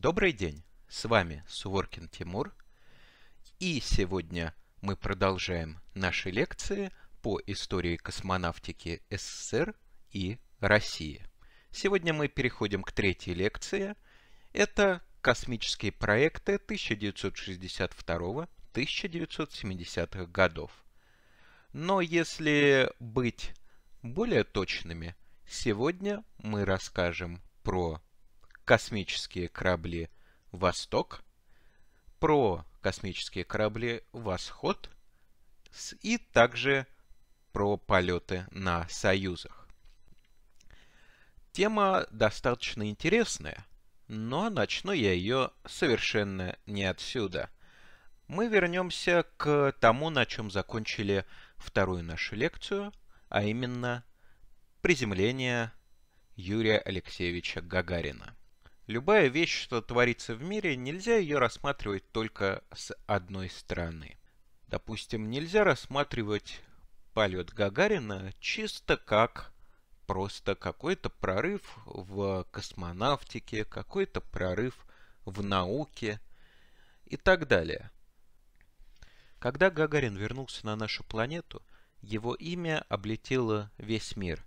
Добрый день, с вами Суворкин Тимур. И сегодня мы продолжаем наши лекции по истории космонавтики СССР и России. Сегодня мы переходим к третьей лекции. Это космические проекты 1962-1970-х годов. Но если быть более точными, сегодня мы расскажем про космические корабли «Восток», про космические корабли «Восход» и также про полеты на «Союзах». Тема достаточно интересная, но начну я ее совершенно не отсюда. Мы вернемся к тому, на чем закончили вторую нашу лекцию, а именно приземление Юрия Алексеевича Гагарина – Любая вещь, что творится в мире, нельзя ее рассматривать только с одной стороны. Допустим, нельзя рассматривать полет Гагарина чисто как просто какой-то прорыв в космонавтике, какой-то прорыв в науке и так далее. Когда Гагарин вернулся на нашу планету, его имя облетело весь мир.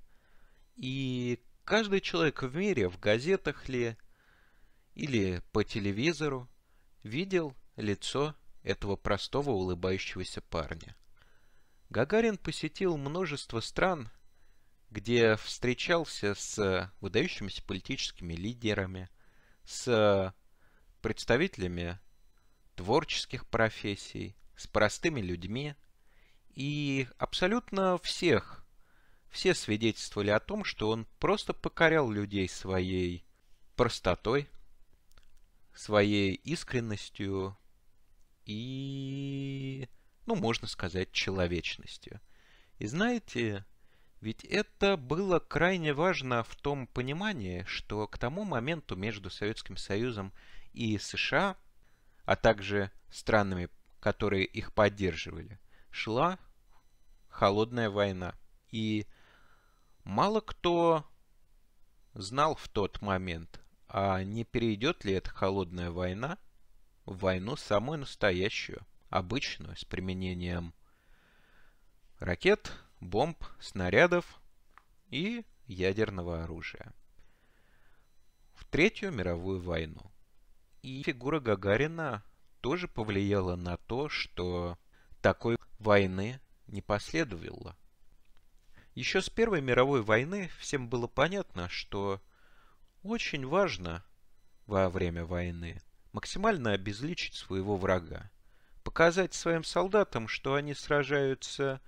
И каждый человек в мире, в газетах ли, или по телевизору видел лицо этого простого улыбающегося парня. Гагарин посетил множество стран, где встречался с выдающимися политическими лидерами, с представителями творческих профессий, с простыми людьми. И абсолютно всех, все свидетельствовали о том, что он просто покорял людей своей простотой, своей искренностью и, ну, можно сказать, человечностью. И знаете, ведь это было крайне важно в том понимании, что к тому моменту между Советским Союзом и США, а также странами, которые их поддерживали, шла холодная война. И мало кто знал в тот момент, а не перейдет ли эта холодная война в войну самую настоящую, обычную, с применением ракет, бомб, снарядов и ядерного оружия. В Третью мировую войну. И фигура Гагарина тоже повлияла на то, что такой войны не последовало. Еще с Первой мировой войны всем было понятно, что очень важно во время войны максимально обезличить своего врага, показать своим солдатам, что они сражаются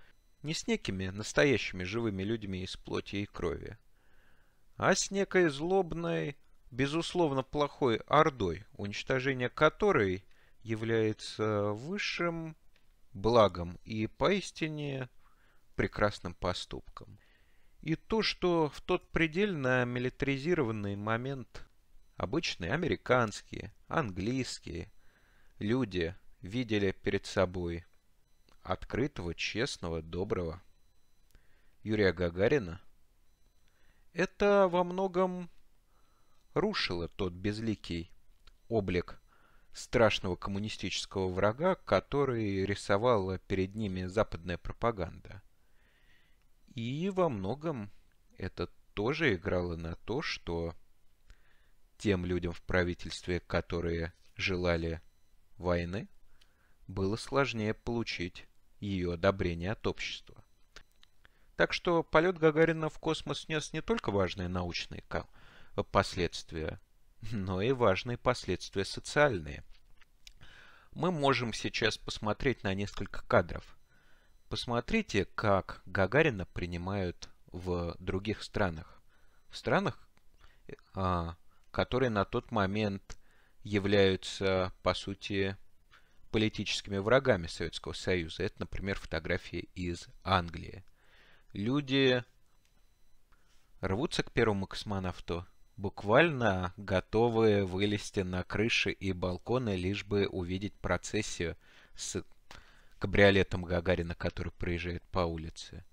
не с некими настоящими живыми людьми из плоти и крови, а с некой злобной, безусловно плохой ордой, уничтожение которой является высшим благом и поистине прекрасным поступком. И то, что в тот предельно милитаризированный момент обычные американские, английские люди видели перед собой открытого, честного, доброго Юрия Гагарина, это во многом рушило тот безликий облик страшного коммунистического врага, который рисовала перед ними западная пропаганда. И во многом это тоже играло на то, что тем людям в правительстве, которые желали войны, было сложнее получить ее одобрение от общества. Так что полет Гагарина в космос нес не только важные научные последствия, но и важные последствия социальные. Мы можем сейчас посмотреть на несколько кадров, Посмотрите, как Гагарина принимают в других странах. В странах, а, которые на тот момент являются, по сути, политическими врагами Советского Союза. Это, например, фотографии из Англии. Люди рвутся к первому космонавту, буквально готовы вылезти на крыши и балконы, лишь бы увидеть процессию с кабриолетом Гагарина, который проезжает по улице.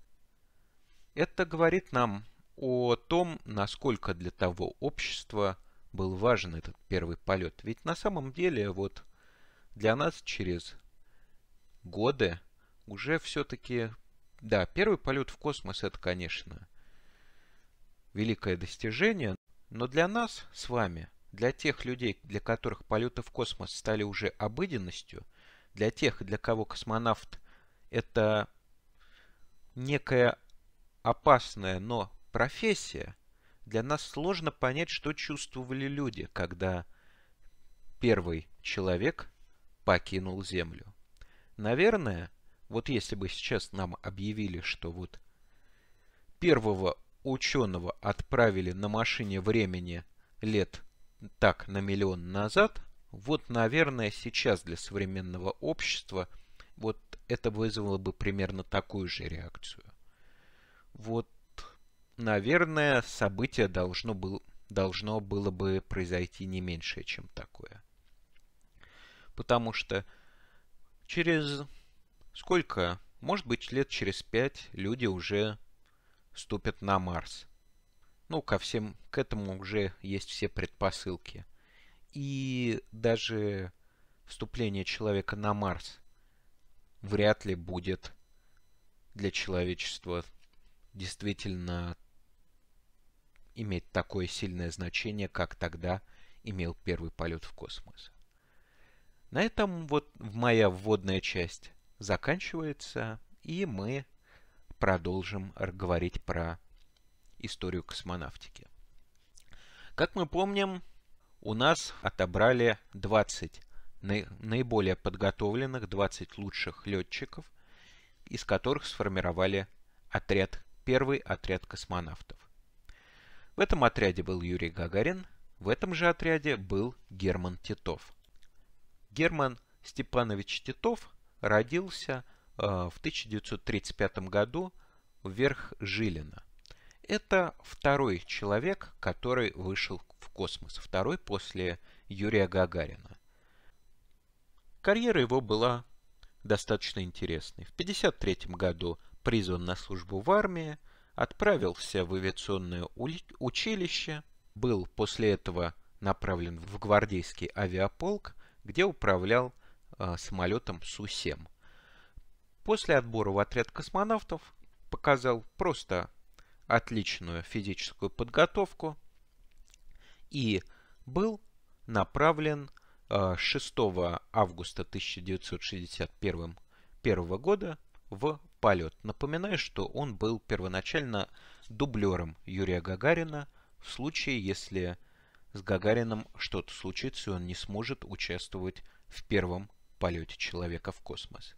Это говорит нам о том, насколько для того общества был важен этот первый полет. Ведь на самом деле вот для нас через годы уже все-таки... Да, первый полет в космос это, конечно, великое достижение, но для нас с вами, для тех людей, для которых полеты в космос стали уже обыденностью – для тех, для кого космонавт это некая опасная, но профессия, для нас сложно понять, что чувствовали люди, когда первый человек покинул Землю. Наверное, вот если бы сейчас нам объявили, что вот первого ученого отправили на машине времени лет так на миллион назад, вот, наверное, сейчас для современного общества вот это вызвало бы примерно такую же реакцию. Вот, наверное, событие должно, был, должно было бы произойти не меньше, чем такое. Потому что через сколько, может быть, лет через пять люди уже ступят на Марс. Ну, ко всем, к этому уже есть все предпосылки – и даже вступление человека на Марс вряд ли будет для человечества действительно иметь такое сильное значение, как тогда имел первый полет в космос. На этом вот моя вводная часть заканчивается, и мы продолжим говорить про историю космонавтики. Как мы помним, у нас отобрали 20 наиболее подготовленных, 20 лучших летчиков, из которых сформировали отряд, первый отряд космонавтов. В этом отряде был Юрий Гагарин, в этом же отряде был Герман Титов. Герман Степанович Титов родился э, в 1935 году в Верх Верхжилино. Это второй человек, который вышел в космос, второй после Юрия Гагарина. Карьера его была достаточно интересной. В 1953 году призван на службу в армии, отправился в авиационное училище, был после этого направлен в гвардейский авиаполк, где управлял э, самолетом Су-7. После отбора в отряд космонавтов показал просто отличную физическую подготовку и был направлен 6 э, августа 1961 первого года в полет. Напоминаю, что он был первоначально дублером Юрия Гагарина в случае, если с Гагарином что-то случится, и он не сможет участвовать в первом полете человека в космос.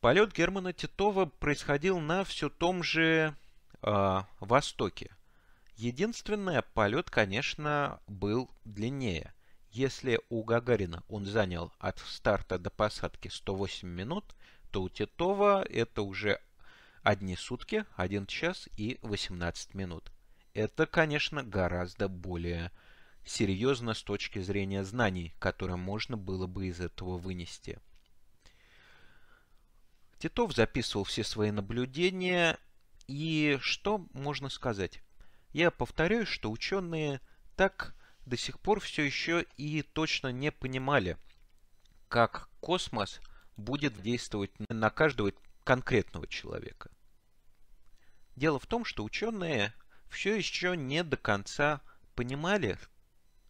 Полет Германа Титова происходил на все том же э, востоке. Единственное, полет, конечно, был длиннее. Если у Гагарина он занял от старта до посадки 108 минут, то у Титова это уже одни сутки, 1 час и 18 минут. Это, конечно, гораздо более серьезно с точки зрения знаний, которые можно было бы из этого вынести. Титов записывал все свои наблюдения и что можно сказать? Я повторяю, что ученые так до сих пор все еще и точно не понимали, как космос будет действовать на каждого конкретного человека. Дело в том, что ученые все еще не до конца понимали,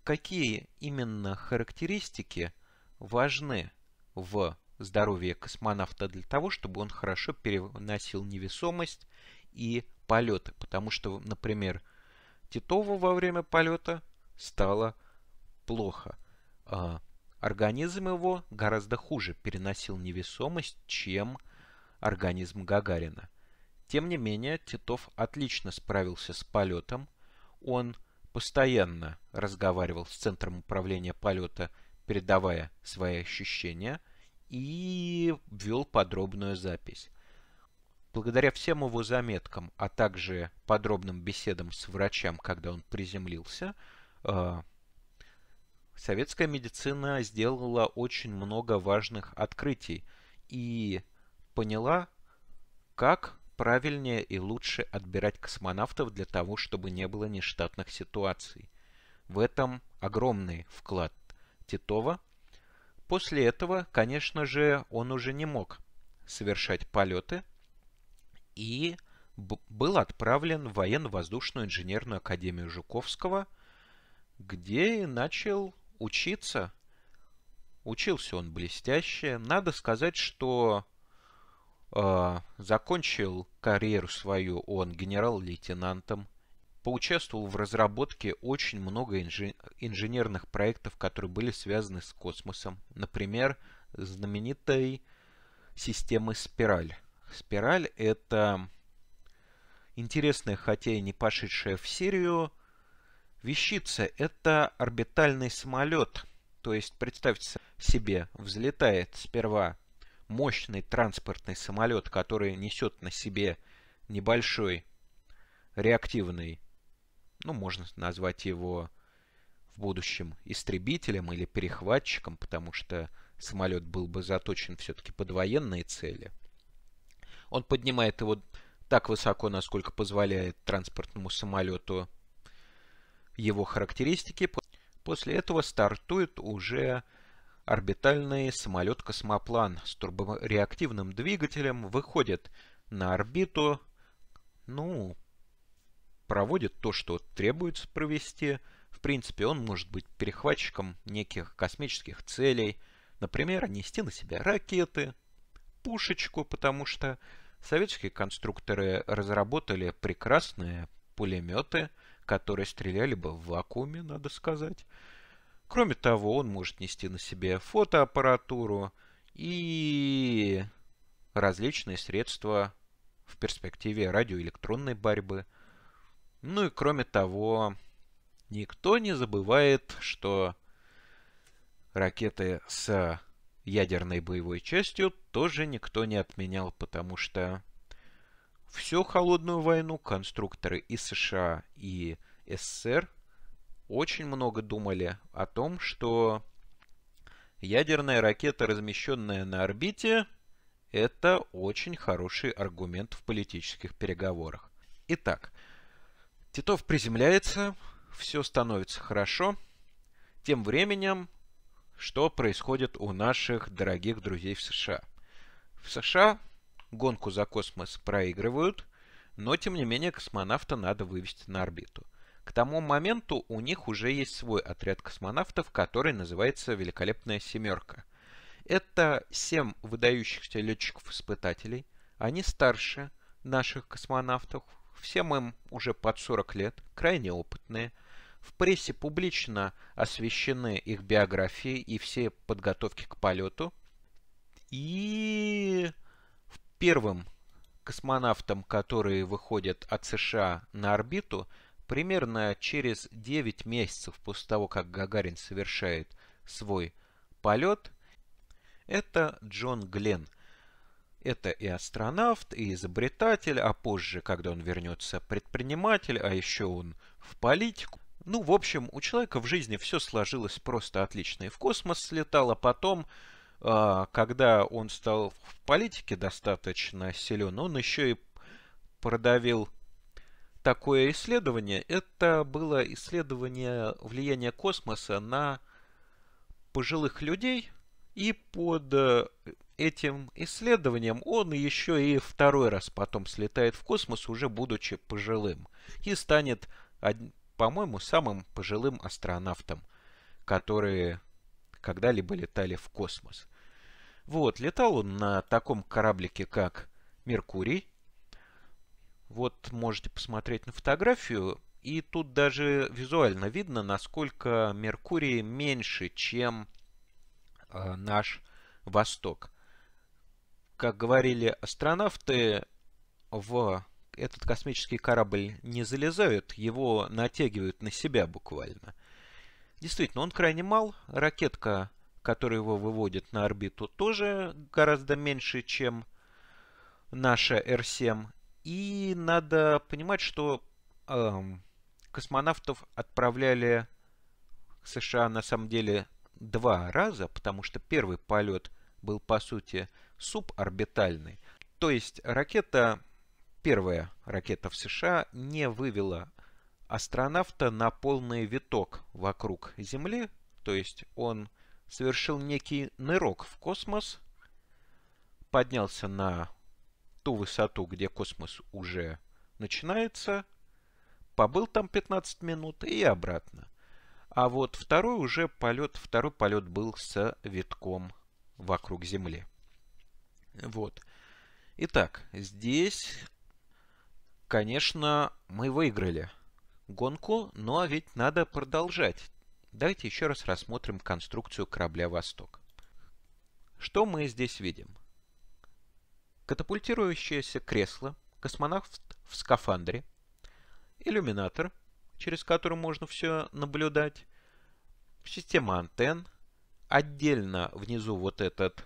какие именно характеристики важны в здоровье космонавта для того, чтобы он хорошо переносил невесомость и полеты. Потому что, например, Титову во время полета стало плохо. А организм его гораздо хуже переносил невесомость, чем организм Гагарина. Тем не менее, Титов отлично справился с полетом. Он постоянно разговаривал с Центром управления полета, передавая свои ощущения, и вел подробную запись. Благодаря всем его заметкам, а также подробным беседам с врачам, когда он приземлился, э, советская медицина сделала очень много важных открытий и поняла, как правильнее и лучше отбирать космонавтов для того, чтобы не было нештатных ситуаций. В этом огромный вклад Титова. После этого, конечно же, он уже не мог совершать полеты – и был отправлен в военно-воздушную инженерную академию Жуковского, где начал учиться. Учился он блестяще. Надо сказать, что э, закончил карьеру свою он генерал-лейтенантом. Поучаствовал в разработке очень много инжи инженерных проектов, которые были связаны с космосом. Например, знаменитой системы «Спираль». Спираль это интересная, хотя и не пошедшая в серию, вещица. Это орбитальный самолет. То есть, представьте себе, взлетает сперва мощный транспортный самолет, который несет на себе небольшой реактивный, ну, можно назвать его в будущем истребителем или перехватчиком, потому что самолет был бы заточен все-таки под военные цели – он поднимает его так высоко, насколько позволяет транспортному самолету его характеристики. После этого стартует уже орбитальный самолет-космоплан с турбореактивным двигателем, выходит на орбиту, ну, проводит то, что требуется провести. В принципе, он может быть перехватчиком неких космических целей, например, нести на себя ракеты, пушечку, потому что советские конструкторы разработали прекрасные пулеметы, которые стреляли бы в вакууме, надо сказать. Кроме того, он может нести на себе фотоаппаратуру и различные средства в перспективе радиоэлектронной борьбы. Ну и кроме того, никто не забывает, что ракеты с ядерной боевой частью тоже никто не отменял, потому что всю холодную войну конструкторы и США, и СССР очень много думали о том, что ядерная ракета, размещенная на орбите, это очень хороший аргумент в политических переговорах. Итак, Титов приземляется, все становится хорошо. Тем временем что происходит у наших дорогих друзей в США. В США гонку за космос проигрывают, но тем не менее космонавта надо вывести на орбиту. К тому моменту у них уже есть свой отряд космонавтов, который называется «Великолепная семерка». Это семь выдающихся летчиков-испытателей. Они старше наших космонавтов. Всем им уже под 40 лет, крайне опытные – в прессе публично освещены их биографии и все подготовки к полету. И первым космонавтом, которые выходят от США на орбиту, примерно через 9 месяцев после того, как Гагарин совершает свой полет, это Джон Гленн. Это и астронавт, и изобретатель, а позже, когда он вернется, предприниматель, а еще он в политику. Ну, в общем, у человека в жизни все сложилось просто отлично. И в космос слетал, а потом, а, когда он стал в политике достаточно силен, он еще и продавил такое исследование. Это было исследование влияния космоса на пожилых людей. И под э, этим исследованием он еще и второй раз потом слетает в космос, уже будучи пожилым. И станет по-моему, самым пожилым астронавтом, которые когда-либо летали в космос. Вот, летал он на таком кораблике, как Меркурий. Вот можете посмотреть на фотографию. И тут даже визуально видно, насколько Меркурий меньше, чем э, наш Восток. Как говорили астронавты, в этот космический корабль не залезают, его натягивают на себя буквально. Действительно, он крайне мал. Ракетка, которая его выводит на орбиту, тоже гораздо меньше, чем наша Р-7. И надо понимать, что эм, космонавтов отправляли к США на самом деле два раза, потому что первый полет был по сути суборбитальный. То есть ракета Первая ракета в США не вывела астронавта на полный виток вокруг Земли, то есть он совершил некий нырок в космос, поднялся на ту высоту, где космос уже начинается, побыл там 15 минут и обратно. А вот второй уже полет, второй полет был с витком вокруг Земли. Вот. Итак, здесь Конечно, мы выиграли гонку, но ведь надо продолжать. Давайте еще раз рассмотрим конструкцию корабля «Восток». Что мы здесь видим? Катапультирующееся кресло, космонавт в скафандре, иллюминатор, через который можно все наблюдать, система антенн, отдельно внизу вот этот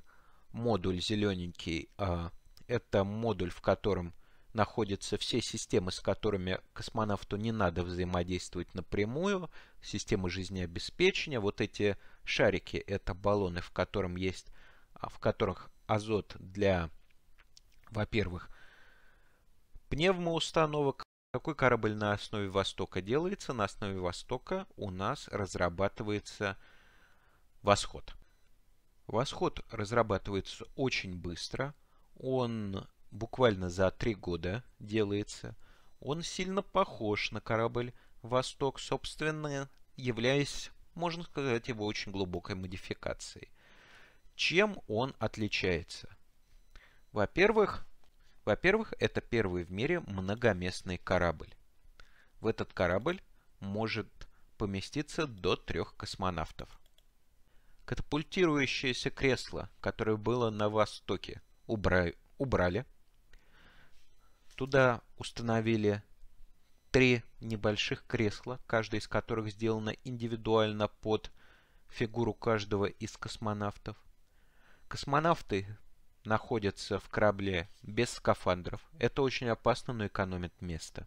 модуль зелененький, а, это модуль, в котором находятся все системы, с которыми космонавту не надо взаимодействовать напрямую, системы жизнеобеспечения, вот эти шарики, это баллоны, в, котором есть, а, в которых азот для, во-первых, пневмоустановок, какой корабль на основе Востока делается? На основе Востока у нас разрабатывается Восход. Восход разрабатывается очень быстро. Он буквально за три года делается, он сильно похож на корабль «Восток», собственно, являясь, можно сказать, его очень глубокой модификацией. Чем он отличается? Во-первых, во-первых, это первый в мире многоместный корабль. В этот корабль может поместиться до трех космонавтов. Катапультирующееся кресло, которое было на Востоке, убра... убрали. Туда установили три небольших кресла, каждое из которых сделано индивидуально под фигуру каждого из космонавтов. Космонавты находятся в корабле без скафандров. Это очень опасно, но экономит место.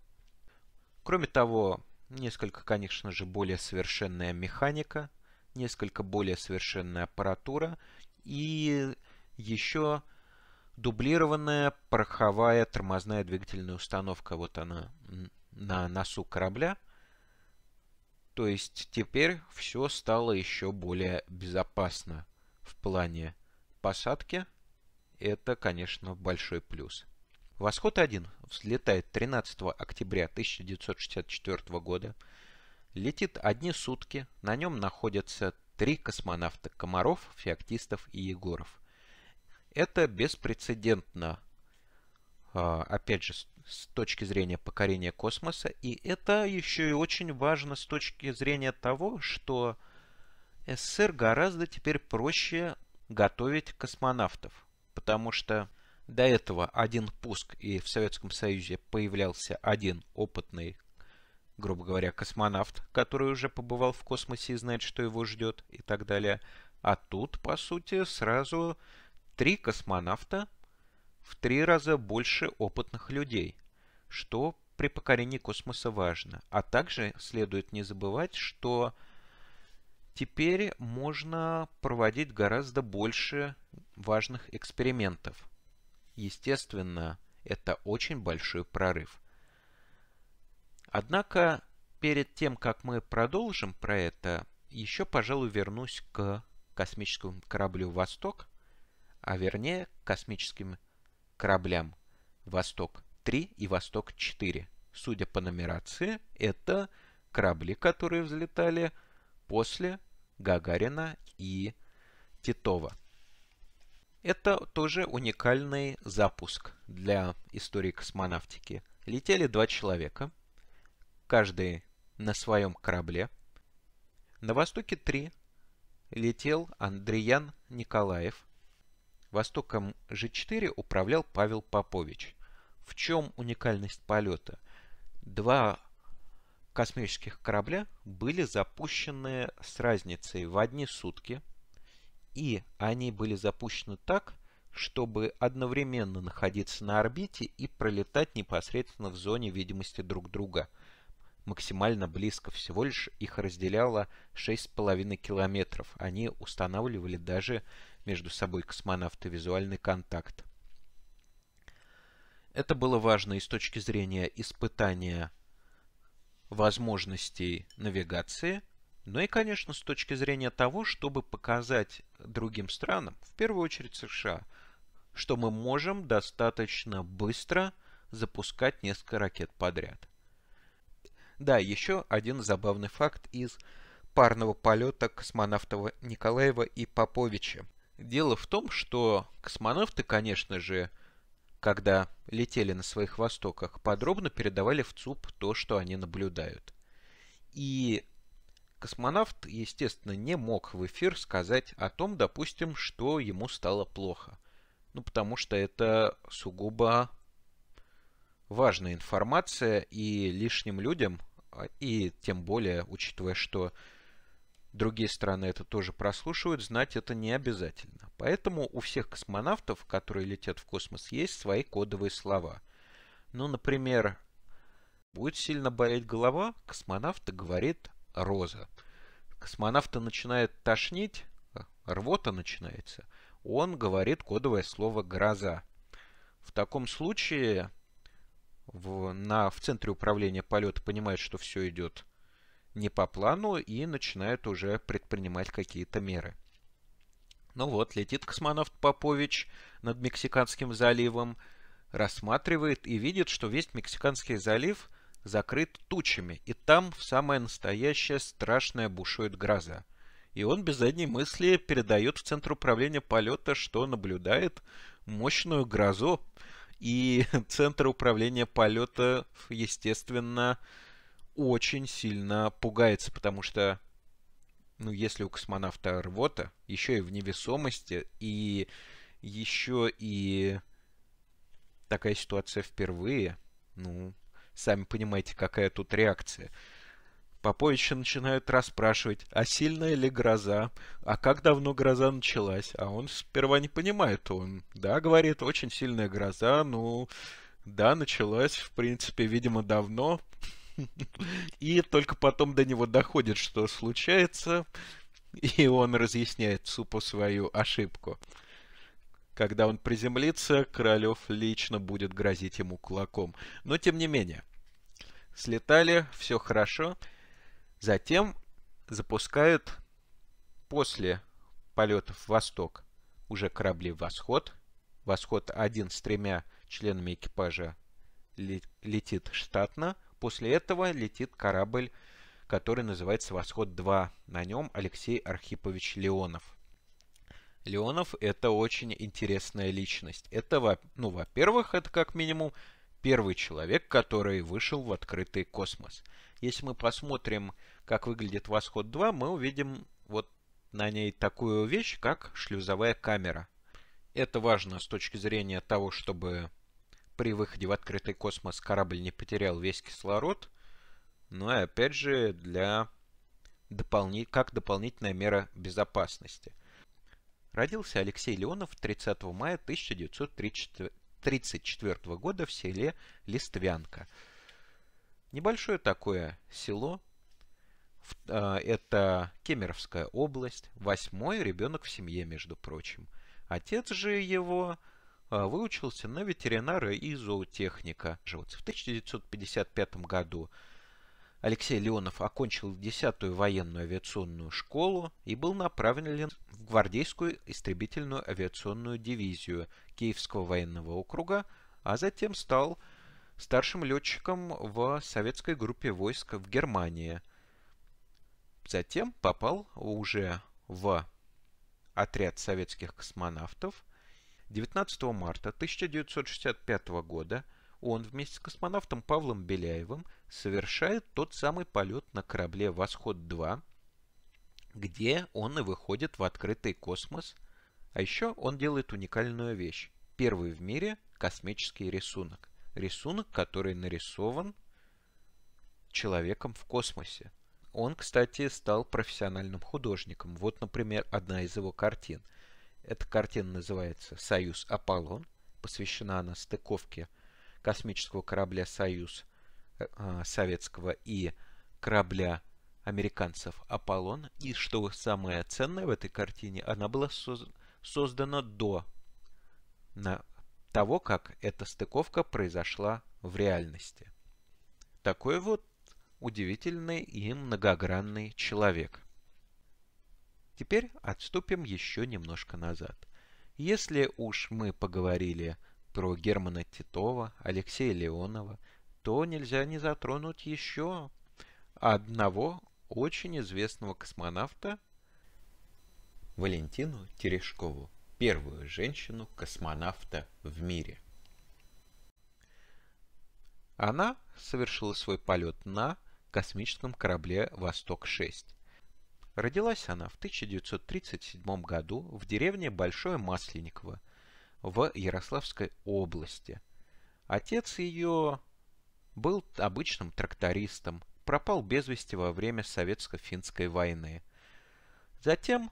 Кроме того, несколько, конечно же, более совершенная механика, несколько более совершенная аппаратура и еще дублированная пороховая тормозная двигательная установка. Вот она на носу корабля. То есть теперь все стало еще более безопасно в плане посадки. Это, конечно, большой плюс. Восход-1 взлетает 13 октября 1964 года. Летит одни сутки. На нем находятся три космонавта Комаров, Феоктистов и Егоров – это беспрецедентно, а, опять же, с точки зрения покорения космоса. И это еще и очень важно с точки зрения того, что СССР гораздо теперь проще готовить космонавтов. Потому что до этого один пуск, и в Советском Союзе появлялся один опытный, грубо говоря, космонавт, который уже побывал в космосе и знает, что его ждет и так далее. А тут, по сути, сразу Три космонавта в три раза больше опытных людей, что при покорении космоса важно. А также следует не забывать, что теперь можно проводить гораздо больше важных экспериментов. Естественно, это очень большой прорыв. Однако, перед тем, как мы продолжим про это, еще, пожалуй, вернусь к космическому кораблю «Восток», а вернее к космическим кораблям «Восток-3» и «Восток-4». Судя по нумерации, это корабли, которые взлетали после Гагарина и Титова. Это тоже уникальный запуск для истории космонавтики. Летели два человека, каждый на своем корабле. На востоке три летел Андреян Николаев, Востоком G4 управлял Павел Попович. В чем уникальность полета? Два космических корабля были запущены с разницей в одни сутки. И они были запущены так, чтобы одновременно находиться на орбите и пролетать непосредственно в зоне видимости друг друга. Максимально близко всего лишь их разделяло 6,5 километров. Они устанавливали даже между собой космонавты визуальный контакт. Это было важно и с точки зрения испытания возможностей навигации, но и, конечно, с точки зрения того, чтобы показать другим странам, в первую очередь США, что мы можем достаточно быстро запускать несколько ракет подряд. Да, еще один забавный факт из парного полета космонавтов Николаева и Поповича. Дело в том, что космонавты, конечно же, когда летели на своих востоках, подробно передавали в ЦУП то, что они наблюдают. И космонавт, естественно, не мог в эфир сказать о том, допустим, что ему стало плохо. Ну, потому что это сугубо важная информация, и лишним людям, а, и тем более, учитывая, что Другие страны это тоже прослушивают, знать это не обязательно. Поэтому у всех космонавтов, которые летят в космос, есть свои кодовые слова. Ну, например, будет сильно болеть голова, космонавт говорит «роза». Космонавта начинает тошнить, рвота начинается. Он говорит кодовое слово «гроза». В таком случае в, на, в центре управления полета понимают, что все идет не по плану и начинают уже предпринимать какие-то меры. Ну вот, летит космонавт Попович над Мексиканским заливом, рассматривает и видит, что весь Мексиканский залив закрыт тучами, и там в самое настоящее страшное бушует гроза. И он без задней мысли передает в Центр управления полета, что наблюдает мощную грозу. И Центр управления полета, естественно, очень сильно пугается, потому что, ну, если у космонавта рвота, еще и в невесомости, и еще и такая ситуация впервые, ну, сами понимаете, какая тут реакция. Поповича начинают расспрашивать, а сильная ли гроза, а как давно гроза началась, а он сперва не понимает, он, да, говорит, очень сильная гроза, ну, да, началась, в принципе, видимо, давно, И только потом до него доходит, что случается, и он разъясняет Супу свою ошибку. Когда он приземлится, Королев лично будет грозить ему кулаком. Но тем не менее, слетали, все хорошо. Затем запускают после полетов в восток уже корабли «Восход». «Восход-1» с тремя членами экипажа летит штатно – После этого летит корабль, который называется «Восход-2». На нем Алексей Архипович Леонов. Леонов – это очень интересная личность. Это, ну, во-первых, это как минимум первый человек, который вышел в открытый космос. Если мы посмотрим, как выглядит «Восход-2», мы увидим вот на ней такую вещь, как шлюзовая камера. Это важно с точки зрения того, чтобы при выходе в открытый космос корабль не потерял весь кислород. Ну и опять же, для дополни... как дополнительная мера безопасности. Родился Алексей Леонов 30 мая 1934 года в селе Листвянка. Небольшое такое село. А, это Кемеровская область. Восьмой ребенок в семье, между прочим. Отец же его а, выучился на ветеринара и зоотехника животных. В 1955 году Алексей Леонов окончил 10-ю военную авиационную школу и был направлен в гвардейскую истребительную авиационную дивизию Киевского военного округа, а затем стал старшим летчиком в советской группе войск в Германии. Затем попал уже в отряд советских космонавтов 19 марта 1965 года он вместе с космонавтом Павлом Беляевым совершает тот самый полет на корабле «Восход-2», где он и выходит в открытый космос. А еще он делает уникальную вещь. Первый в мире космический рисунок. Рисунок, который нарисован человеком в космосе. Он, кстати, стал профессиональным художником. Вот, например, одна из его картин – эта картина называется «Союз Аполлон». Посвящена она стыковке космического корабля «Союз» э, а, советского и корабля американцев «Аполлон». И что самое ценное в этой картине, она была создана до того, как эта стыковка произошла в реальности. Такой вот удивительный и многогранный человек – Теперь отступим еще немножко назад. Если уж мы поговорили про Германа Титова, Алексея Леонова, то нельзя не затронуть еще одного очень известного космонавта Валентину Терешкову, первую женщину-космонавта в мире. Она совершила свой полет на космическом корабле «Восток-6». Родилась она в 1937 году в деревне Большое Масленниково в Ярославской области. Отец ее был обычным трактористом, пропал без вести во время Советско-финской войны. Затем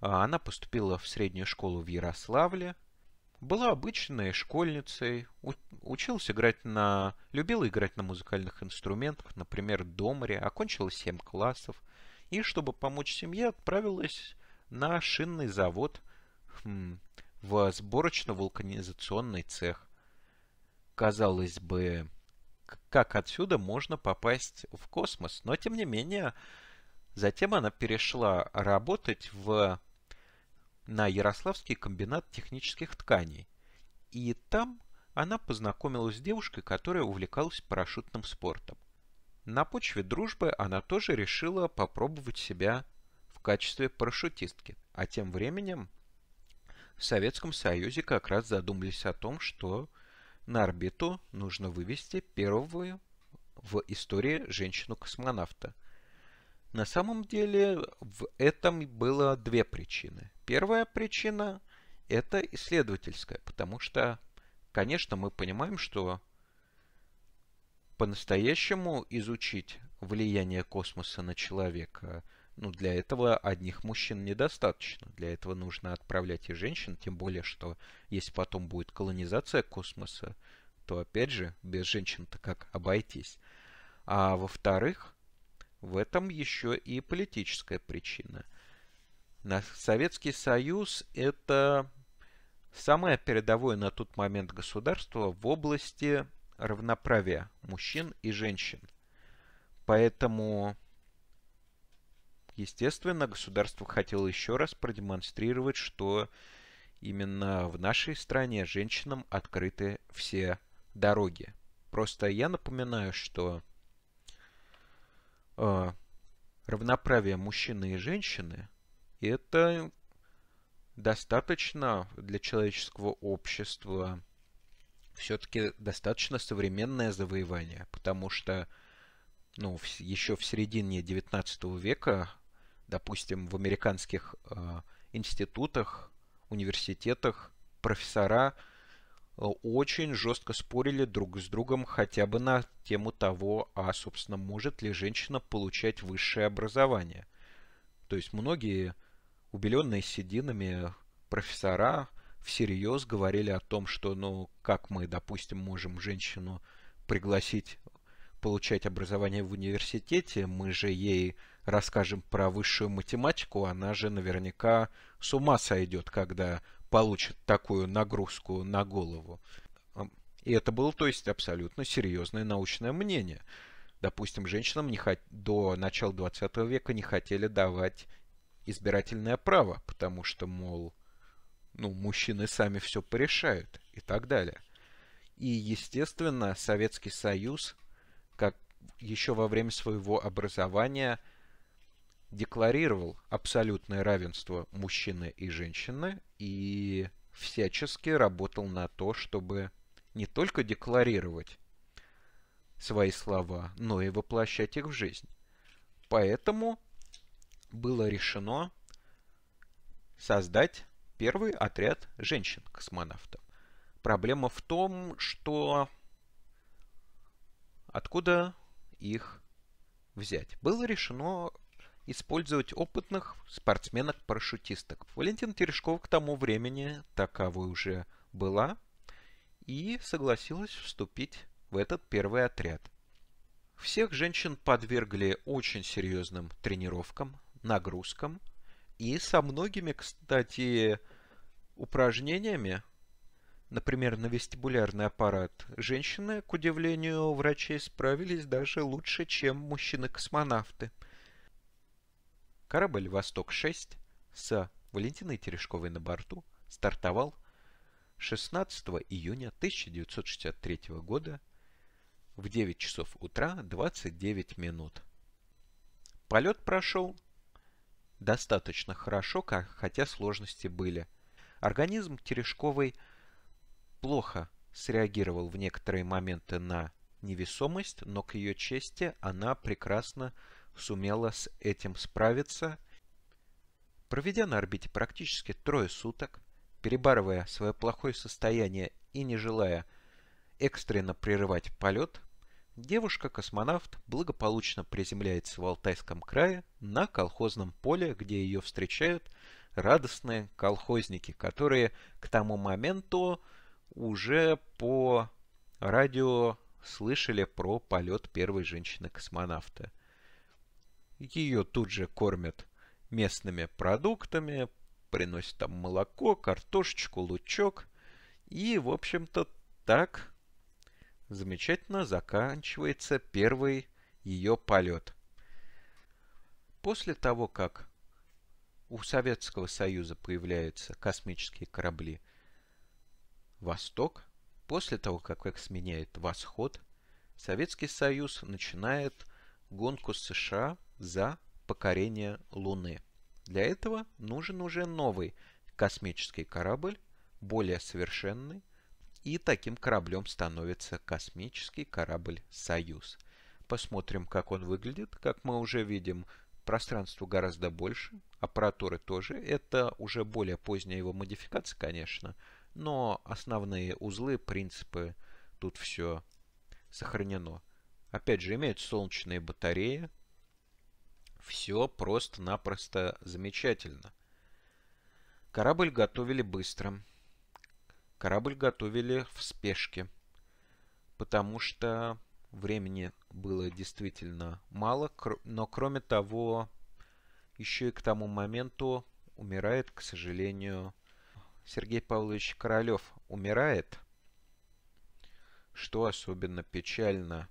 а, она поступила в среднюю школу в Ярославле, была обычной школьницей, училась играть на... любила играть на музыкальных инструментах, например, домре, окончила 7 классов – и, чтобы помочь семье, отправилась на шинный завод хм, в сборочно-вулканизационный цех. Казалось бы, как отсюда можно попасть в космос, но тем не менее, затем она перешла работать в, на Ярославский комбинат технических тканей. И там она познакомилась с девушкой, которая увлекалась парашютным спортом. На почве дружбы она тоже решила попробовать себя в качестве парашютистки. А тем временем в Советском Союзе как раз задумались о том, что на орбиту нужно вывести первую в истории женщину-космонавта. На самом деле в этом было две причины. Первая причина – это исследовательская, потому что, конечно, мы понимаем, что по-настоящему изучить влияние космоса на человека, ну, для этого одних мужчин недостаточно. Для этого нужно отправлять и женщин, тем более, что если потом будет колонизация космоса, то, опять же, без женщин-то как обойтись. А во-вторых, в этом еще и политическая причина. Наш Советский Союз – это самое передовое на тот момент государство в области равноправия мужчин и женщин. Поэтому, естественно, государство хотело еще раз продемонстрировать, что именно в нашей стране женщинам открыты все дороги. Просто я напоминаю, что э, равноправие мужчины и женщины это достаточно для человеческого общества все-таки достаточно современное завоевание, потому что ну, в, еще в середине 19 века, допустим, в американских э, институтах, университетах профессора э, очень жестко спорили друг с другом хотя бы на тему того, а, собственно, может ли женщина получать высшее образование. То есть многие убеленные сединами профессора всерьез говорили о том, что, ну, как мы, допустим, можем женщину пригласить получать образование в университете, мы же ей расскажем про высшую математику, она же наверняка с ума сойдет, когда получит такую нагрузку на голову. И это было, то есть, абсолютно серьезное научное мнение. Допустим, женщинам не хот... до начала 20 века не хотели давать избирательное право, потому что, мол, ну, мужчины сами все порешают и так далее. И, естественно, Советский Союз, как еще во время своего образования, декларировал абсолютное равенство мужчины и женщины и всячески работал на то, чтобы не только декларировать свои слова, но и воплощать их в жизнь. Поэтому было решено создать Первый отряд женщин-космонавтов. Проблема в том, что откуда их взять. Было решено использовать опытных спортсменок-парашютисток. Валентина Терешкова к тому времени таковой уже была и согласилась вступить в этот первый отряд. Всех женщин подвергли очень серьезным тренировкам, нагрузкам – и со многими, кстати, упражнениями, например, на вестибулярный аппарат, женщины, к удивлению врачей, справились даже лучше, чем мужчины-космонавты. Корабль «Восток-6» с Валентиной Терешковой на борту стартовал 16 июня 1963 года в 9 часов утра 29 минут. Полет прошел достаточно хорошо, хотя сложности были. Организм Терешковой плохо среагировал в некоторые моменты на невесомость, но к ее чести она прекрасно сумела с этим справиться. Проведя на орбите практически трое суток, перебарывая свое плохое состояние и не желая экстренно прерывать полет, Девушка-космонавт благополучно приземляется в Алтайском крае на колхозном поле, где ее встречают радостные колхозники, которые к тому моменту уже по радио слышали про полет первой женщины-космонавта. Ее тут же кормят местными продуктами, приносят там молоко, картошечку, лучок. И, в общем-то, так замечательно заканчивается первый ее полет. После того, как у Советского Союза появляются космические корабли «Восток», после того, как их сменяет «Восход», Советский Союз начинает гонку с США за покорение Луны. Для этого нужен уже новый космический корабль, более совершенный, и таким кораблем становится космический корабль «Союз». Посмотрим, как он выглядит. Как мы уже видим, пространство гораздо больше, аппаратуры тоже. Это уже более поздняя его модификация, конечно, но основные узлы, принципы, тут все сохранено. Опять же, имеют солнечные батареи. Все просто-напросто замечательно. Корабль готовили быстро. Корабль готовили в спешке, потому что времени было действительно мало, но кроме того, еще и к тому моменту умирает, к сожалению, Сергей Павлович Королев умирает, что особенно печально.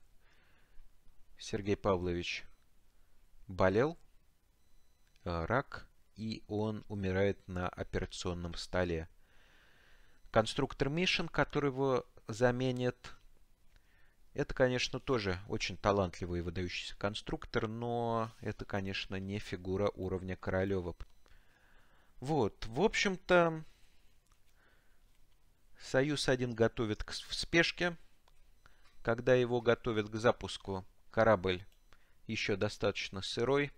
Сергей Павлович болел, э, рак, и он умирает на операционном столе – конструктор Мишин, который его заменит. Это, конечно, тоже очень талантливый и выдающийся конструктор, но это, конечно, не фигура уровня Королева. Вот, в общем-то, Союз-1 готовит к, в спешке. Когда его готовят к запуску, корабль еще достаточно сырой.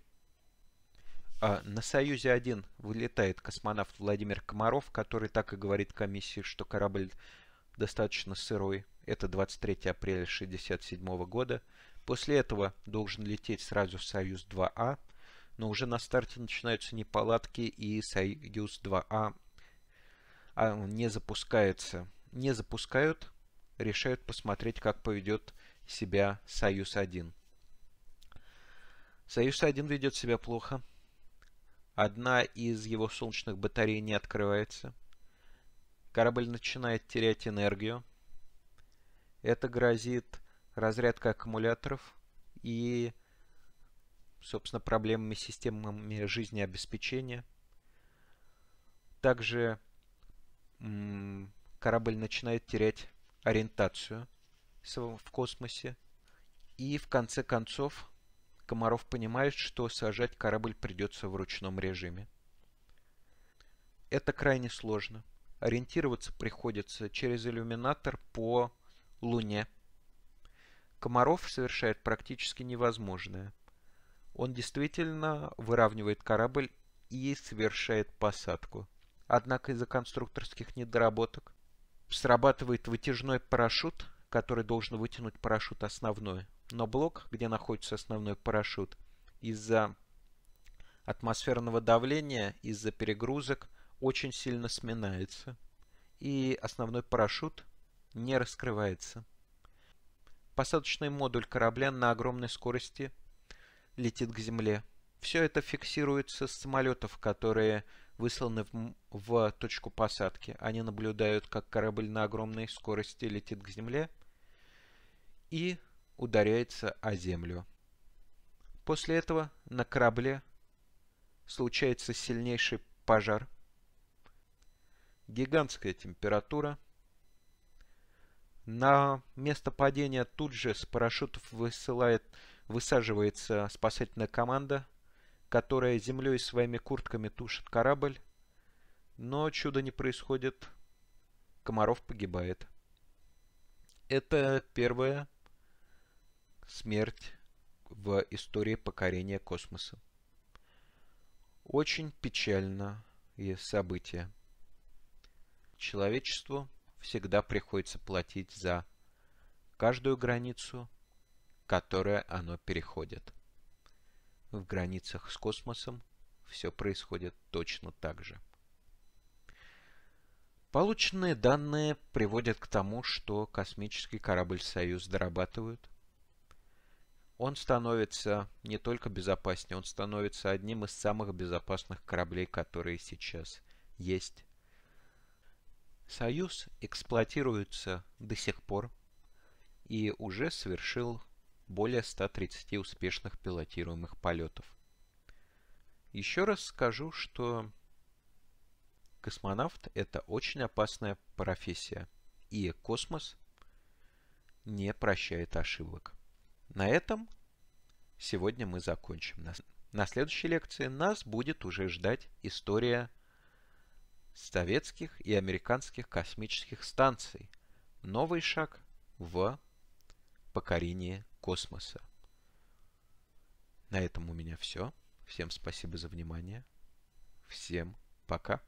А, на «Союзе-1» вылетает космонавт Владимир Комаров, который так и говорит комиссии, что корабль достаточно сырой. Это 23 апреля 1967 года. После этого должен лететь сразу «Союз-2А», а», но уже на старте начинаются неполадки и «Союз-2А» а» не запускается. Не запускают, решают посмотреть, как поведет себя «Союз-1». «Союз-1» ведет себя плохо – Одна из его солнечных батарей не открывается. Корабль начинает терять энергию. Это грозит разрядка аккумуляторов и, собственно, проблемами с системами жизнеобеспечения. Также корабль начинает терять ориентацию в космосе. И в конце концов Комаров понимает, что сажать корабль придется в ручном режиме. Это крайне сложно. Ориентироваться приходится через иллюминатор по Луне. Комаров совершает практически невозможное. Он действительно выравнивает корабль и совершает посадку. Однако из-за конструкторских недоработок срабатывает вытяжной парашют, который должен вытянуть парашют основной. Но блок, где находится основной парашют, из-за атмосферного давления, из-за перегрузок очень сильно сминается. И основной парашют не раскрывается. Посадочный модуль корабля на огромной скорости летит к земле. Все это фиксируется с самолетов, которые высланы в, в точку посадки. Они наблюдают, как корабль на огромной скорости летит к земле. И ударяется о землю. После этого на корабле случается сильнейший пожар, гигантская температура. На место падения тут же с парашютов высылает, высаживается спасательная команда, которая землей своими куртками тушит корабль. Но чуда не происходит. Комаров погибает. Это первое смерть в истории покорения космоса. Очень печально и событие. Человечеству всегда приходится платить за каждую границу, которую оно переходит. В границах с космосом все происходит точно так же. Полученные данные приводят к тому, что космический корабль «Союз» дорабатывают – он становится не только безопаснее, он становится одним из самых безопасных кораблей, которые сейчас есть. Союз эксплуатируется до сих пор и уже совершил более 130 успешных пилотируемых полетов. Еще раз скажу, что космонавт – это очень опасная профессия, и космос не прощает ошибок. На этом сегодня мы закончим. На следующей лекции нас будет уже ждать история советских и американских космических станций. Новый шаг в покорении космоса. На этом у меня все. Всем спасибо за внимание. Всем пока.